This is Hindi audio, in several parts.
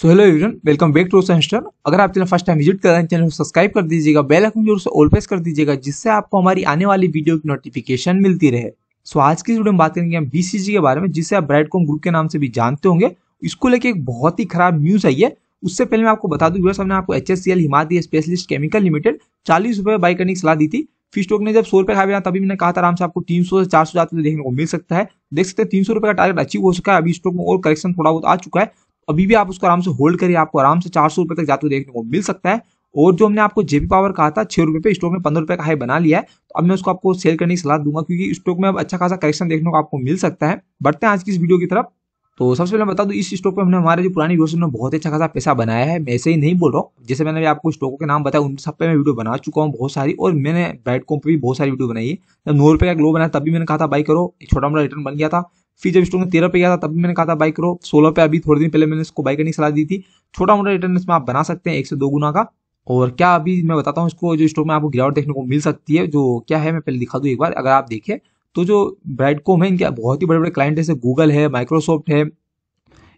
so hello everyone welcome back to सेंस्टर अगर आप चैनल फर्स्ट टाइम विजिट कर रहे हैं चैनल को सब्सक्राइब कर दीजिएगा बेल आइकन जरूर से ऑल प्रेस कर दीजिएगा जिससे आपको हमारी आने वाली वीडियो की नोटिफिकेशन मिलती रहे सो so, आज की वीडियो में बात करेंगे हम बीसीजी के बारे में जिसे आप ब्राइटकॉम ग्रुप के नाम से भी जानते होंगे इसको लेकर एक बहुत ही खराब न्यूज आई है उससे पहले मैं आपको बता दूं व्यूअर्स हमने आपको H S C L Himadri specialist chemical limited चालीस रुपये बाई करने की सलाह दी थी स्टॉक ने जब सौ रुपये खाया तभी मैंने कहा था आराम से आपको तीन सौ से चार सौ जाते देखने को मिल सकता है देख सकते हैं तीन सौ रुपये का टारगेट अचीव हो चुका है अभी स्टॉक में और करेक्शन थोड़ा बहुत आ चुका है अभी भी आप उसको आराम से होल्ड करिए आपको आराम से चार सौ रुपए तक जाते हुए देखने को मिल सकता है और जो हमने आपको जेबी पावर कहा था छह रुपए पे स्टॉक में पंद्रह रुपए का हाई बना लिया है तो अब मैं उसको आपको सेल करने की सलाह दूंगा क्योंकि स्टॉक में अब अच्छा खासा करेक्शन देखने को आपको मिल सकता है बढ़ते हैं आज की इस वीडियो की तरफ तो सबसे पहले बता दू इस स्टॉक पे हमने हमारे जो पुरानी व्यवस्था में बहुत अच्छा खासा पैसा बनाया है मैं ऐसे ही नहीं बोल रहा हूँ जैसे मैंने आपको स्टॉकों के नाम बताया उन सब पे मैं वीडियो बना चुका हूँ बहुत सारी और मैंने बैटकॉम पर भी बहुत सारी वीडियो बनाई है जब नौ रुपये का ग्लो बनाया तब भी मैंने कहा था बाई करो एक छोटा मोटा रिटर्न बन गया था फिर जब स्टॉक ने तेरह पे गया था तब भी मैंने कहा था बाई करो सोलह पे अभी थोड़े दिन पहले मैंने इसको बाई करने की सलाह दी थी छोटा मोटा रिटर्न इसमें आप बना सकते हैं एक से दो गुना का और क्या अभी मैं बताता हूँ इसको जो स्टॉक में आपको गिरावट देखने को मिल सकती है जो क्या है मैं पहले दिखा दूँ एक बार अगर आप देखें तो जो ब्राइडकॉम है इनके बहुत ही बड़े बड़े क्लाइंट जैसे गूगल है माइक्रोसॉफ्ट है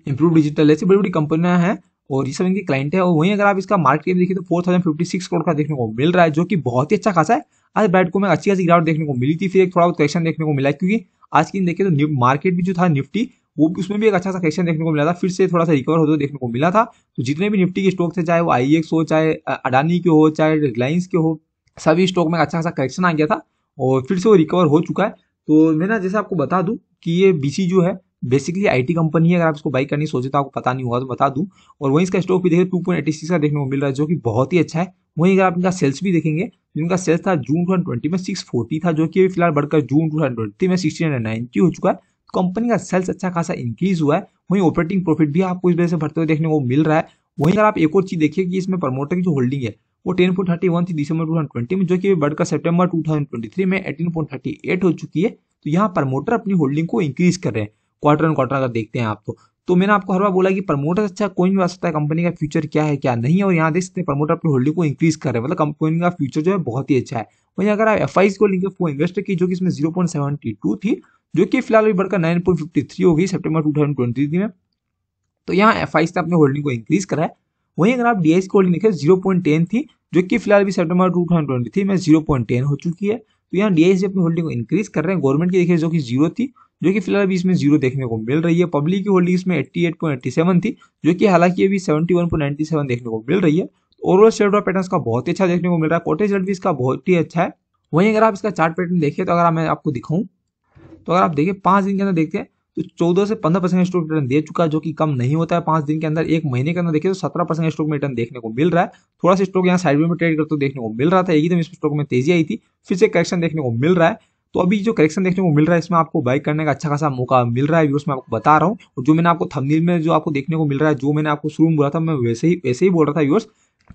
इम्प्रूव डिजिटल ऐसी बड़ी बड़ी कंपनियां हैं और ये सब इनके क्लाइंट है और वहीं अगर आप इसका मार्केट कैप देखिए तो four thousand fifty six crore का देखने को मिल रहा है जो कि बहुत ही अच्छा खासा है आज ब्राइट में अच्छी खासी गिरावट देखने को मिली थी फिर एक थोड़ा बहुत क्वेश्चन देखने को मिला क्योंकि आज की दिन तो मार्केट भी जो था निफ्टी वो उसमें भी एक अच्छा सा करेक्शन देखने को मिला था फिर से थोड़ा सा रिकवर होते देखने को मिला था तो जितने भी निफ्टी के स्टॉक थे चाहे वो आई e हो चाहे अडानी के हो चाहे रिलायंस के हो सभी स्टॉक में अच्छा खासा करेक्शन आ गया था और फिर से वो रिकवर हो चुका है तो मैं ना जैसे आपको बता दूं कि ये बीसी जो है बेसिकली आईटी कंपनी है अगर आप इसको बाई करनी सोचे तो आपको पता नहीं होगा तो बता दूं और वहीं इसका स्टॉक भी देखिए टू पॉइंट एटी सिक्स का देखने को मिल रहा है जो कि बहुत ही अच्छा है वहीं अगर आप इनका सेल्स भी देखेंगे जिनका तो सेल्स था जून टू ट्वेंटी में सिक्स फोर्टी था जो कि अभी फिलहाल बढ़कर जून टू ट्वेंटी में सिक्सटी नाइनटी हो चुका है कंपनी तो का सेल्स अच्छा खासा इंक्रीज हुआ है वहीं ऑपरेटिंग प्रॉफिट भी आपको इस वजह से भरते हुए देखने को मिल रहा है वहीं अगर आप एक और चीज देखिए कि इसमें प्रमोटर की जो होल्डिंग है वो टेन पॉइंट थर्टी वन थी दिसंबर टू ट्वेंटी में जो कि बढ़कर सितंबर टू थाउजेंड ट्वेंटी थ्री में एटीन पॉइंट थर्टी एट हो चुकी है तो यहाँ प्रमोटर अपनी होल्डिंग को इंक्रीज कर रहे हैं क्वार्टर एंड क्वार्टर अगर देखते हैं आप तो तो मैंने आपको हर बार बोला कि प्रमोटर अच्छा कोई नहीं बता सकता है कंपनी का फ्यूचर क्या है क्या नहीं और यहाँ देख सकते हैं प्रमोटर अपनी होल्डिंग को इंक्रीज कर रहे हैं मतलब कंपनी का फ्यूचर जो है बहुत ही अच्छा है वहीं अगर आप एफ को लिंक फो इन्वेस्टर की जो कि इसमें जीरो पॉइंट सेवेंटी टू थी जो कि फिलहाल अभी बढ़कर नाइन पॉइंट फिफ्टी थ्री हो गई सेप्टेम्बर टू में तो यहाँ एफ आई से अपने होल्डिंग को इंक्रीज करा है वहीं अगर आप डी को होल्डिंग देखें जीरो पॉइंट टेन थी जो कि फिलहाल भी सेप्टेम्बर टू थाउजेंड ट्वेंटी में जीरो पॉइंट टेन हो चुकी है तो यहाँ डी आई अपनी होल्डिंग को इंक्रीज कर रहे हैं गवर्नमेंट की देखिए जो कि जीरो थी जो कि फिलहाल अभी इसमें जीरो देखने को मिल रही है पब्लिक की होल्डिंग इसमें एट्टी थी जो कि हालांकि अभी 71.97 देखने को मिल रही है ओवरऑल शेयर ड्रॉप पैटर्न का बहुत ही अच्छा देखने को मिल रहा है कोटेज रेट भी इसका बहुत ही अच्छा है वहीं अगर आप इसका चार्ट पैटर्न देखें तो अगर मैं आपको दिखाऊं तो अगर आप देखें पांच दिन के अंदर देखते हैं तो चौदह से पंद्रह परसेंट स्टॉक रिटर्न दे चुका है जो कि कम नहीं होता है पांच दिन के अंदर एक महीने के अंदर देखिए तो सत्रह परसेंट स्टॉक में रिटर्न देखने को मिल रहा है थोड़ा सा स्टॉक यहाँ साइड में ट्रेड करते देखने को मिल रहा था एकदम इस स्टॉक में तेजी आई थी फिर से करेक्शन देखने को मिल रहा है तो अभी जो करेक्शन देखने को मिल रहा है इसमें आपको बाइक करने का अच्छा खासा मौका मिल रहा है व्यूर्स मैं आपको बता रहा हूँ और जो मैंने आपको थंबनेल में जो आपको देखने को मिल रहा है जो मैंने आपको शुरू में बोला था मैं वैसे ही वैसे ही बोल रहा था व्यूअर्स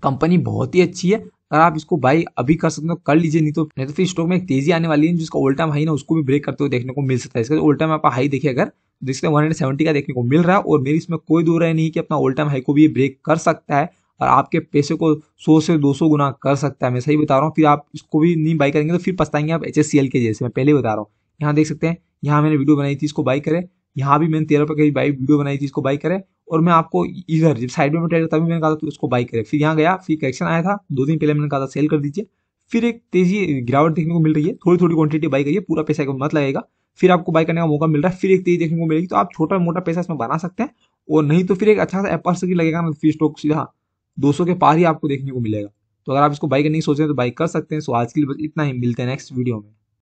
कंपनी बहुत ही अच्छी है अगर आप इसको बाई अभी कर सकते हो कर लीजिए नहीं तो नहीं तो फिर स्टॉक में एक तेजी आने वाली है जिसका ओल्ड टाइम हाई ना उसको भी ब्रेक करते हुए देखने को मिल सकता है इसका ओल्ड टाइम आप हाई देखिए अगर जिसका तो वन का देखने को मिल रहा है और मेरी इसमें कोई दो है नहीं कि अपना ओल्ड टाइम हाई को भी ब्रेक कर सकता है और आपके पैसे को सौ से दो सौ गुना कर सकता है मैं सही बता रहा हूँ फिर आप इसको भी नहीं बाई करेंगे तो फिर पछताएंगे आप एच के जैसे मैं पहले बता रहा हूँ यहाँ देख सकते हैं यहाँ मैंने वीडियो बनाई थी इसको बाई करें यहाँ भी मैंने तेरह रुपये की बाई वीडियो बनाई थी इसको बाई करें और मैं आपको इधर जब साइड में ट्रेड तभी मैंने कहा था उसको तो बाई करें फिर यहाँ गया फिर करेक्शन आया था दो दिन पहले मैंने कहा था सेल कर दीजिए फिर एक तेजी गिरावट देखने को मिल रही है थोड़ी थोड़ी क्वांटिटी बाई करिए पूरा पैसा मत लगेगा फिर आपको बाई करने का मौका मिल रहा है फिर एक तेजी देखने को मिलेगी तो आप छोटा मोटा पैसा इसमें बना सकते हैं और नहीं तो फिर एक अच्छा सा एपर्स लगेगा ना फिर स्टॉक सीधा 200 के पार ही आपको देखने को मिलेगा तो अगर आप इसको बाई करने की सोच रहे हैं तो बाई कर सकते हैं सो आज के लिए बस इतना ही मिलते हैं नेक्स्ट वीडियो में